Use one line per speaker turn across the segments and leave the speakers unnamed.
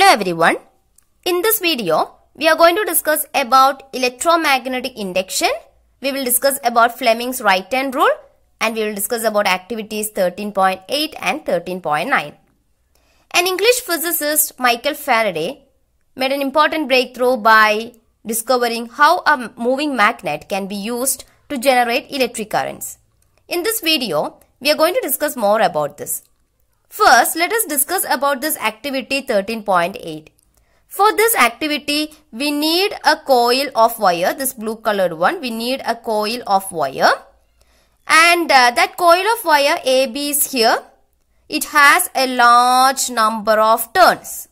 Hello everyone. In this video, we are going to discuss about electromagnetic induction. We will discuss about Fleming's right hand rule and we will discuss about activities 13.8 and 13.9. An English physicist, Michael Faraday, made an important breakthrough by discovering how a moving magnet can be used to generate electric currents. In this video, we are going to discuss more about this. First, let us discuss about this activity 13.8. For this activity, we need a coil of wire, this blue colored one, we need a coil of wire. And uh, that coil of wire AB is here. It has a large number of turns.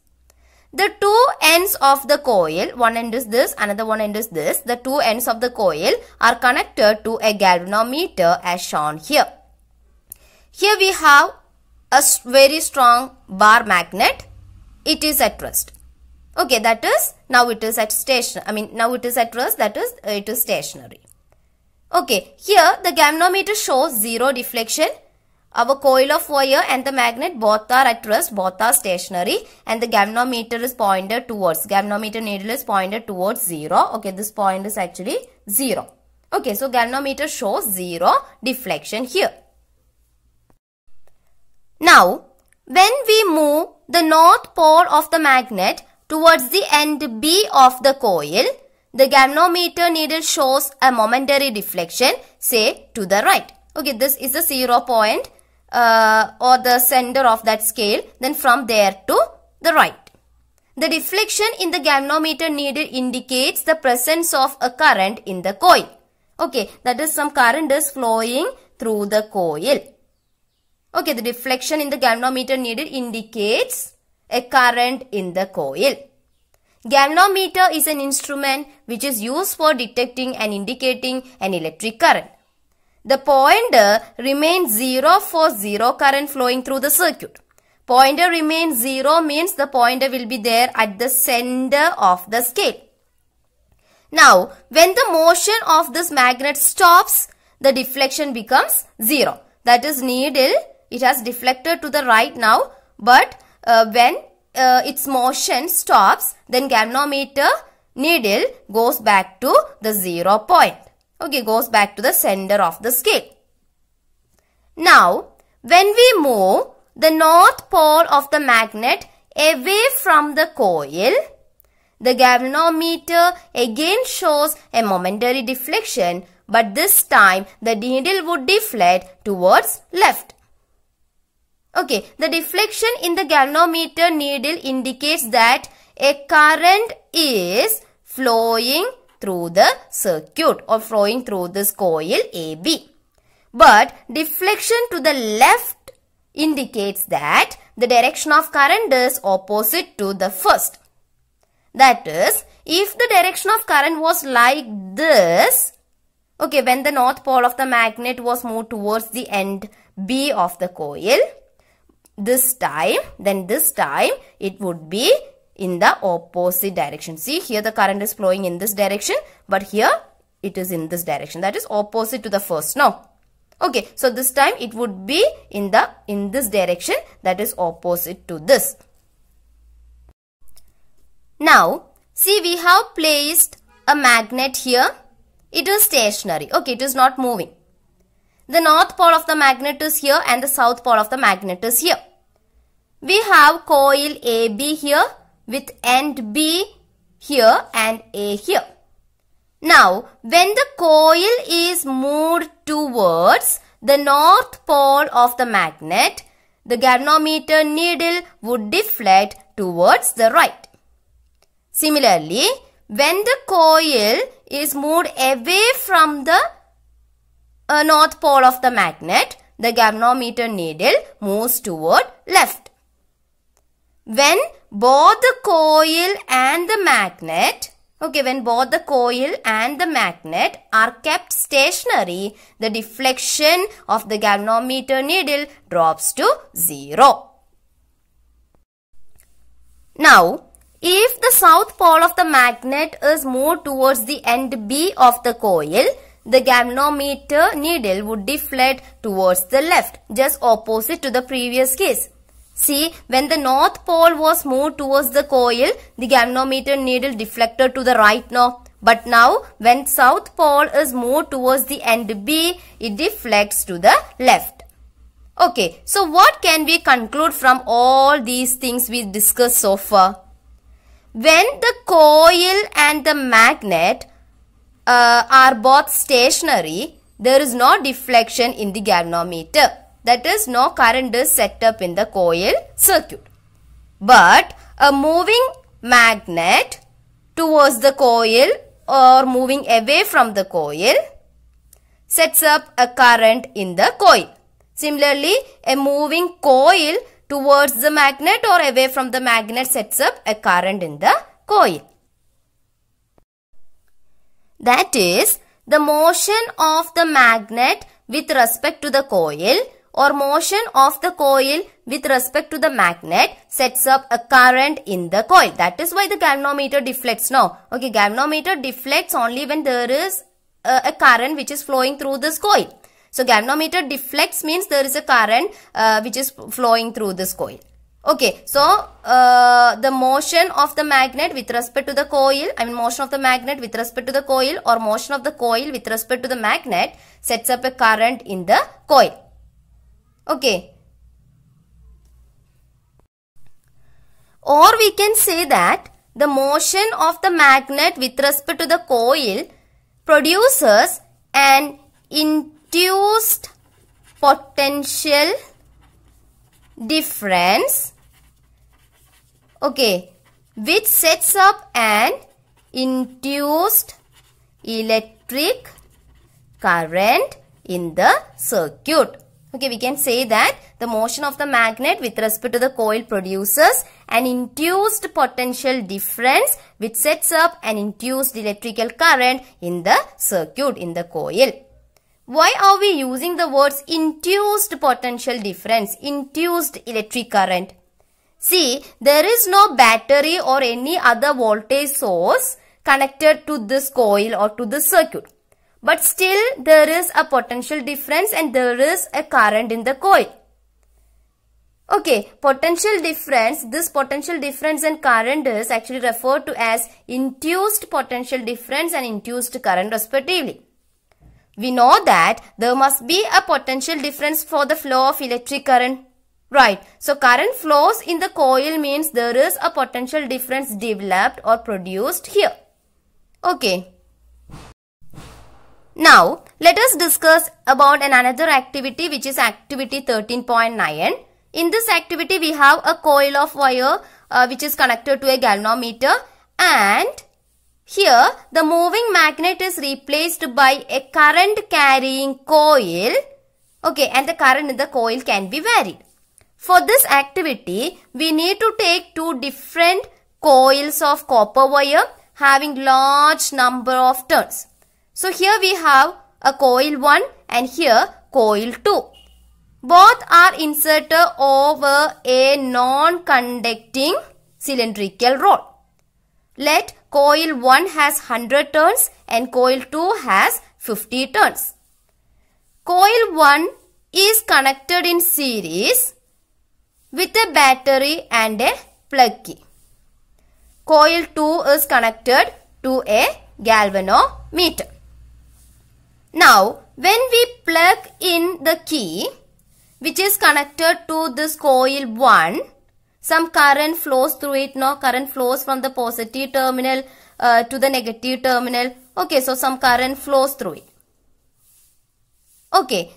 The two ends of the coil, one end is this, another one end is this, the two ends of the coil are connected to a galvanometer as shown here. Here we have a very strong bar magnet, it is at rest. Okay, that is now it is at station. I mean, now it is at rest, that is, it is stationary. Okay, here the galvanometer shows zero deflection. Our coil of wire and the magnet both are at rest, both are stationary and the galvanometer is pointed towards, galvanometer needle is pointed towards zero. Okay, this point is actually zero. Okay, so galvanometer shows zero deflection here. Now, when we move the north pole of the magnet towards the end B of the coil, the galvanometer needle shows a momentary deflection, say to the right. Okay, this is the zero point uh, or the center of that scale, then from there to the right. The deflection in the galvanometer needle indicates the presence of a current in the coil. Okay, that is some current is flowing through the coil. Okay, the deflection in the galvanometer needle indicates a current in the coil. Galvanometer is an instrument which is used for detecting and indicating an electric current. The pointer remains 0 for 0 current flowing through the circuit. Pointer remains 0 means the pointer will be there at the center of the scale. Now, when the motion of this magnet stops, the deflection becomes 0. That is needle it has deflected to the right now but uh, when uh, its motion stops then galvanometer needle goes back to the zero point. Okay, goes back to the center of the scale. Now, when we move the north pole of the magnet away from the coil, the galvanometer again shows a momentary deflection but this time the needle would deflect towards left. Okay, the deflection in the galvanometer needle indicates that a current is flowing through the circuit or flowing through this coil AB. But deflection to the left indicates that the direction of current is opposite to the first. That is, if the direction of current was like this, okay, when the north pole of the magnet was moved towards the end B of the coil, this time, then this time it would be in the opposite direction. See here the current is flowing in this direction but here it is in this direction that is opposite to the first now. Okay, so this time it would be in the in this direction that is opposite to this. Now, see we have placed a magnet here. It is stationary. Okay, it is not moving. The north pole of the magnet is here and the south pole of the magnet is here. We have coil AB here with end B here and A here. Now, when the coil is moved towards the north pole of the magnet, the galvanometer needle would deflect towards the right. Similarly, when the coil is moved away from the a north pole of the magnet, the galvanometer needle moves toward left. When both the coil and the magnet, okay, when both the coil and the magnet are kept stationary, the deflection of the galvanometer needle drops to zero. Now, if the south pole of the magnet is moved towards the end B of the coil, the galvanometer needle would deflect towards the left, just opposite to the previous case. See, when the north pole was moved towards the coil, the galvanometer needle deflected to the right now. But now, when south pole is moved towards the end B, it deflects to the left. Okay, so what can we conclude from all these things we discussed so far? When the coil and the magnet uh, are both stationary, there is no deflection in the galvanometer. That is, no current is set up in the coil circuit. But a moving magnet towards the coil or moving away from the coil sets up a current in the coil. Similarly, a moving coil towards the magnet or away from the magnet sets up a current in the coil. That is, the motion of the magnet with respect to the coil or motion of the coil with respect to the magnet sets up a current in the coil. That is why the galvanometer deflects now. Okay, galvanometer deflects only when there is a, a current which is flowing through this coil. So galvanometer deflects means there is a current uh, which is flowing through this coil. Okay, so uh, the motion of the magnet with respect to the coil, I mean motion of the magnet with respect to the coil or motion of the coil with respect to the magnet sets up a current in the coil. Okay. Or we can say that the motion of the magnet with respect to the coil produces an induced potential difference Okay, which sets up an induced electric current in the circuit. Okay, we can say that the motion of the magnet with respect to the coil produces an induced potential difference which sets up an induced electrical current in the circuit, in the coil. Why are we using the words induced potential difference, induced electric current? See, there is no battery or any other voltage source connected to this coil or to the circuit. But still there is a potential difference and there is a current in the coil. Okay, potential difference, this potential difference and current is actually referred to as induced potential difference and induced current respectively. We know that there must be a potential difference for the flow of electric current. Right. So current flows in the coil means there is a potential difference developed or produced here. Okay. Now let us discuss about another activity which is activity 13.9. In this activity we have a coil of wire uh, which is connected to a galvanometer and here the moving magnet is replaced by a current carrying coil. Okay and the current in the coil can be varied. For this activity, we need to take two different coils of copper wire having large number of turns. So here we have a coil 1 and here coil 2. Both are inserted over a non-conducting cylindrical rod. Let coil 1 has 100 turns and coil 2 has 50 turns. Coil 1 is connected in series with a battery and a plug key. Coil 2 is connected to a galvanometer. Now, when we plug in the key, which is connected to this coil 1, some current flows through it, no? Current flows from the positive terminal uh, to the negative terminal. Okay, so some current flows through it. Okay,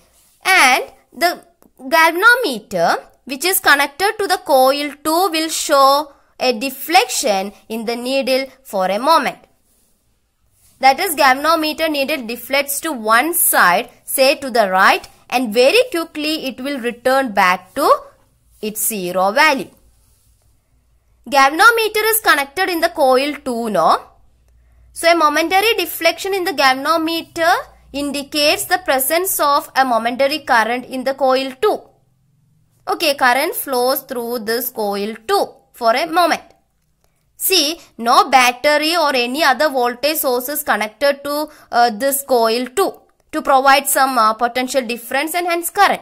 and the galvanometer which is connected to the coil 2 will show a deflection in the needle for a moment. That is galvanometer needle deflects to one side say to the right and very quickly it will return back to its zero value. Galvanometer is connected in the coil 2 no. So a momentary deflection in the galvanometer indicates the presence of a momentary current in the coil 2. Okay, current flows through this coil too for a moment. See, no battery or any other voltage source is connected to uh, this coil too to provide some uh, potential difference and hence current.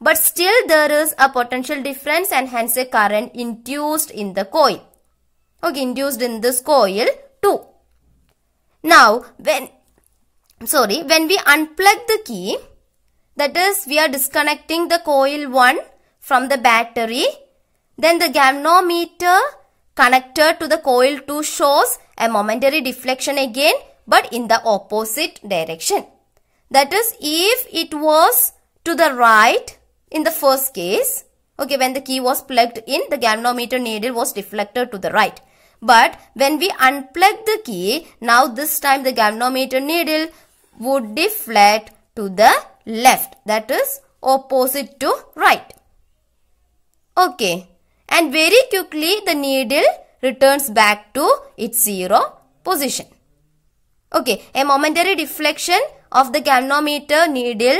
But still there is a potential difference and hence a current induced in the coil. Okay, induced in this coil too. Now, when, sorry, when we unplug the key, that is we are disconnecting the coil 1 from the battery. Then the galvanometer connected to the coil 2 shows a momentary deflection again but in the opposite direction. That is if it was to the right in the first case, okay, when the key was plugged in, the galvanometer needle was deflected to the right. But when we unplug the key, now this time the galvanometer needle would deflect to the left, that is opposite to right. Okay. And very quickly the needle returns back to its zero position. Okay, a momentary deflection of the galvanometer needle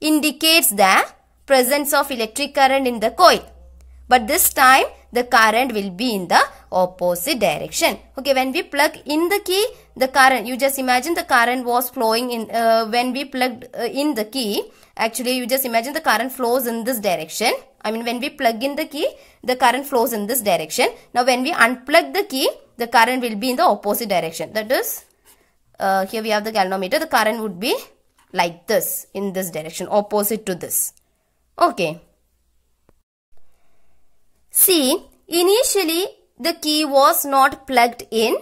indicates the presence of electric current in the coil. But this time the current will be in the opposite direction. Okay, when we plug in the key, the current, you just imagine the current was flowing in, uh, when we plugged uh, in the key, Actually, you just imagine the current flows in this direction. I mean, when we plug in the key, the current flows in this direction. Now, when we unplug the key, the current will be in the opposite direction. That is, uh, here we have the galvanometer. The current would be like this, in this direction, opposite to this. Okay. See, initially the key was not plugged in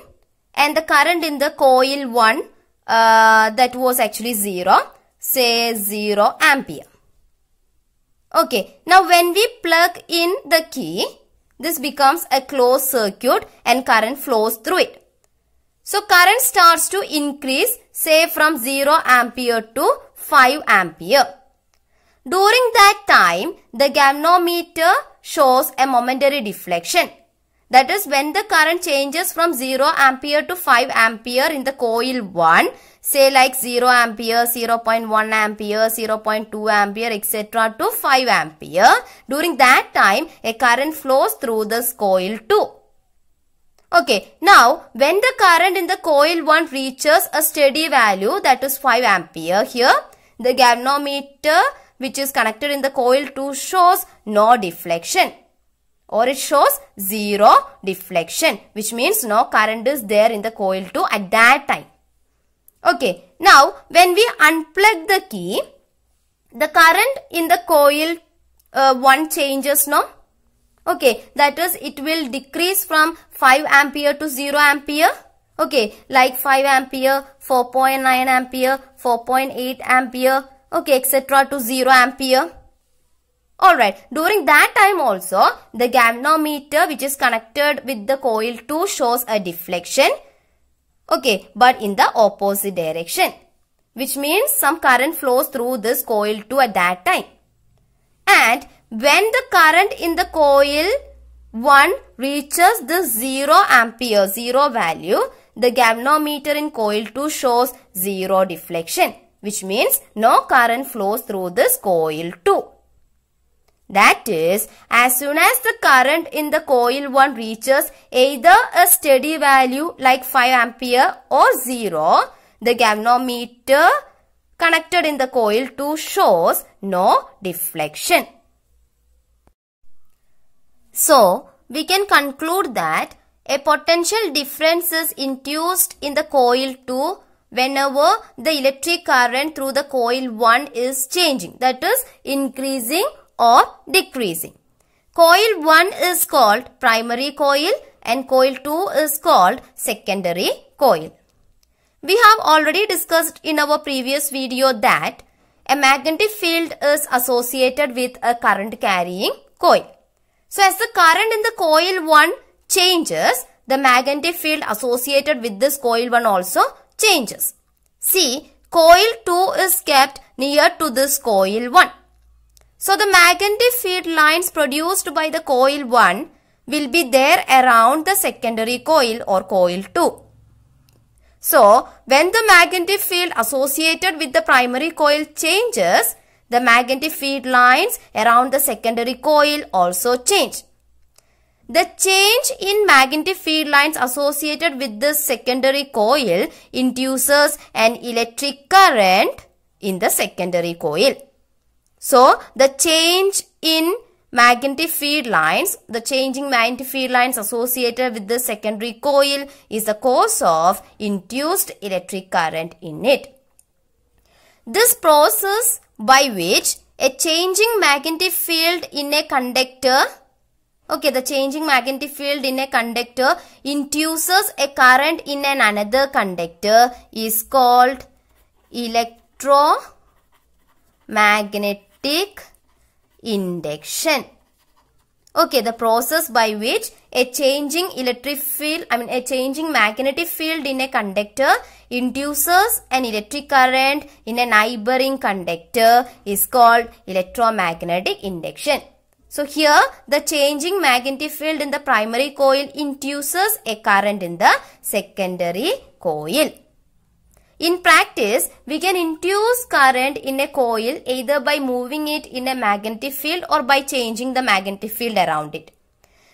and the current in the coil 1 uh, that was actually 0 say 0 ampere. Okay, now when we plug in the key, this becomes a closed circuit and current flows through it. So current starts to increase say from 0 ampere to 5 ampere. During that time, the galvanometer shows a momentary deflection. That is when the current changes from 0 ampere to 5 ampere in the coil 1, say like 0 ampere, 0 0.1 ampere, 0 0.2 ampere, etc. to 5 ampere. During that time, a current flows through this coil 2. Okay, now when the current in the coil 1 reaches a steady value that is 5 ampere here, the galvanometer which is connected in the coil 2 shows no deflection or it shows zero deflection which means no current is there in the coil 2 at that time. Okay, now when we unplug the key, the current in the coil uh, 1 changes no? Okay, that is it will decrease from 5 ampere to 0 ampere. Okay, like 5 ampere, 4.9 ampere, 4.8 ampere, okay, etc. to 0 ampere. Alright, during that time also, the galvanometer which is connected with the coil 2 shows a deflection. Okay, but in the opposite direction. Which means some current flows through this coil 2 at that time. And when the current in the coil 1 reaches the 0 ampere, 0 value, the galvanometer in coil 2 shows 0 deflection. Which means no current flows through this coil 2. That is, as soon as the current in the coil 1 reaches either a steady value like 5 ampere or 0, the galvanometer connected in the coil 2 shows no deflection. So, we can conclude that a potential difference is induced in the coil 2 whenever the electric current through the coil 1 is changing that is increasing or decreasing. Coil 1 is called primary coil and coil 2 is called secondary coil. We have already discussed in our previous video that a magnetic field is associated with a current carrying coil. So as the current in the coil 1 changes, the magnetic field associated with this coil 1 also changes. See, coil 2 is kept near to this coil 1. So the magnetic field lines produced by the coil 1 will be there around the secondary coil or coil 2. So when the magnetic field associated with the primary coil changes, the magnetic field lines around the secondary coil also change. The change in magnetic field lines associated with the secondary coil induces an electric current in the secondary coil. So the change in magnetic field lines, the changing magnetic field lines associated with the secondary coil is the cause of induced electric current in it. This process by which a changing magnetic field in a conductor Okay, the changing magnetic field in a conductor induces a current in an another conductor is called electromagnetic take induction. Okay, the process by which a changing electric field, I mean a changing magnetic field in a conductor induces an electric current in a neighboring conductor is called electromagnetic induction. So here the changing magnetic field in the primary coil induces a current in the secondary coil. In practice, we can induce current in a coil either by moving it in a magnetic field or by changing the magnetic field around it.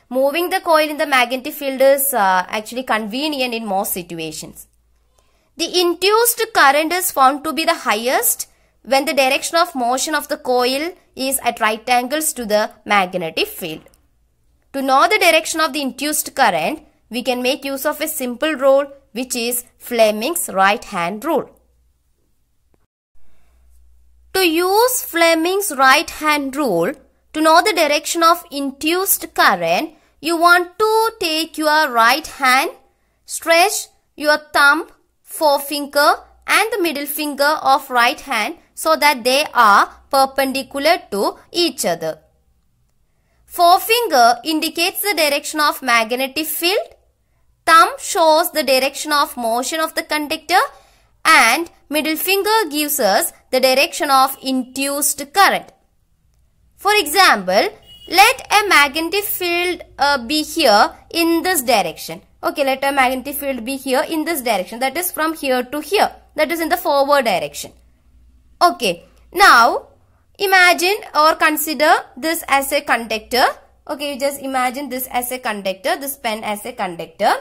Moving the coil in the magnetic field is uh, actually convenient in most situations. The induced current is found to be the highest when the direction of motion of the coil is at right angles to the magnetic field. To know the direction of the induced current, we can make use of a simple rule which is Fleming's right hand rule. To use Fleming's right hand rule, to know the direction of induced current, you want to take your right hand, stretch your thumb, forefinger and the middle finger of right hand so that they are perpendicular to each other. Forefinger indicates the direction of magnetic field. Thumb shows the direction of motion of the conductor and middle finger gives us the direction of induced current. For example, let a magnetic field uh, be here in this direction. Okay, let a magnetic field be here in this direction. That is from here to here. That is in the forward direction. Okay, now Imagine or consider this as a conductor. Okay, you just imagine this as a conductor, this pen as a conductor.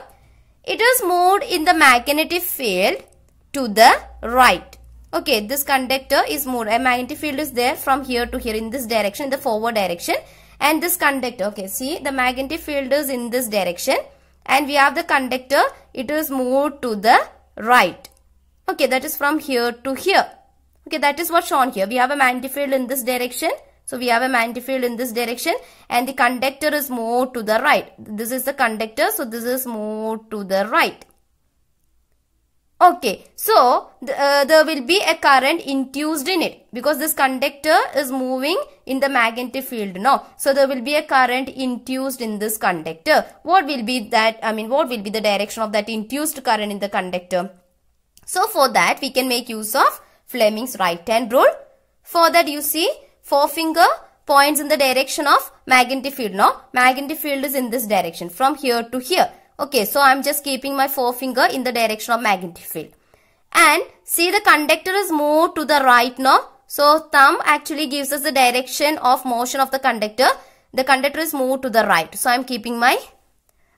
It is moved in the magnetic field to the right. Okay, this conductor is moved. A magnetic field is there from here to here in this direction, the forward direction. And this conductor, okay, see the magnetic field is in this direction. And we have the conductor, it is moved to the right. Okay, that is from here to here. Okay, that is what's shown here. We have a magnetic field in this direction. So we have a magnetic field in this direction and the conductor is more to the right. This is the conductor. So this is more to the right. Okay, so uh, there will be a current induced in it because this conductor is moving in the magnetic field now. So there will be a current induced in this conductor. What will be that, I mean, what will be the direction of that induced current in the conductor? So for that, we can make use of Fleming's right hand rule. For that you see forefinger points in the direction of magnetic field. Now magnetic field is in this direction from here to here. Okay, so I'm just keeping my forefinger in the direction of magnetic field. And see the conductor is more to the right now. So thumb actually gives us the direction of motion of the conductor. The conductor is moved to the right. So I'm keeping my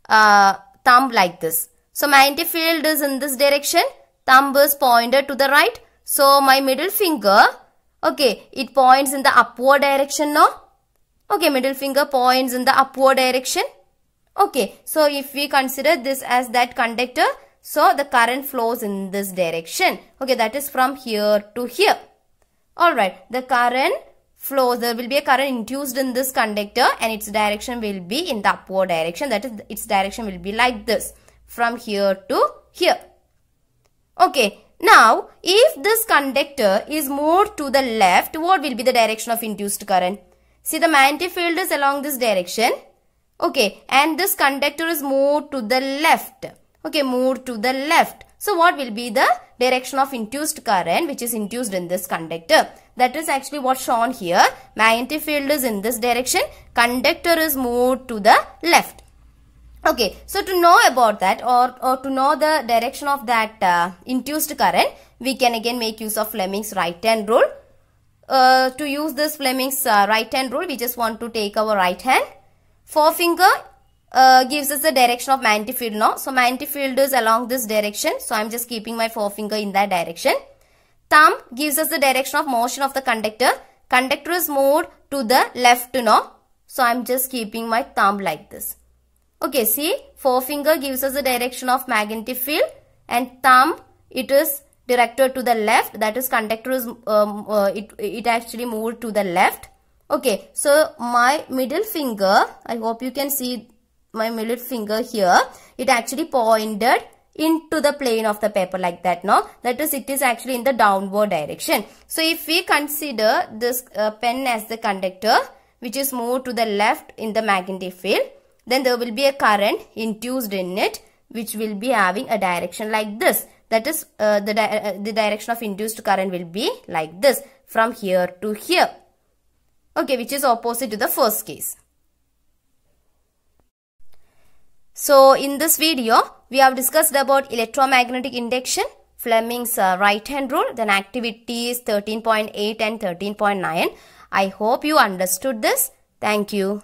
uh, thumb like this. So magnetic field is in this direction. Thumb is pointed to the right. So my middle finger, okay, it points in the upward direction now. Okay, middle finger points in the upward direction. Okay, so if we consider this as that conductor, so the current flows in this direction. Okay, that is from here to here. Alright, the current flows, there will be a current induced in this conductor and its direction will be in the upward direction. That is, its direction will be like this. From here to here. Okay, now, if this conductor is moved to the left, what will be the direction of induced current? See, the magnetic field is along this direction. Okay, and this conductor is moved to the left. Okay, moved to the left. So, what will be the direction of induced current which is induced in this conductor? That is actually what's shown here. Magnetic field is in this direction. Conductor is moved to the left. Okay, so to know about that or, or to know the direction of that uh, induced current, we can again make use of Fleming's right hand rule. Uh, to use this Fleming's uh, right hand rule, we just want to take our right hand. Forefinger uh, gives us the direction of magnetic field now. So magnetic field is along this direction. So I'm just keeping my forefinger in that direction. Thumb gives us the direction of motion of the conductor. Conductor is moved to the left now. So I'm just keeping my thumb like this. Okay, see, forefinger gives us the direction of magnetic field and thumb, it is directed to the left. That is conductor is, um, uh, it, it actually moved to the left. Okay, so my middle finger, I hope you can see my middle finger here. It actually pointed into the plane of the paper like that no that is it is actually in the downward direction so if we consider this uh, pen as the conductor which is moved to the left in the magnetic field then there will be a current induced in it which will be having a direction like this. That is uh, the, di uh, uh, the direction of induced current will be like this from here to here. Okay, which is opposite to the first case. So in this video, we have discussed about electromagnetic induction, Fleming's uh, right hand rule, then activities 13.8 and 13.9. I hope you understood this. Thank you.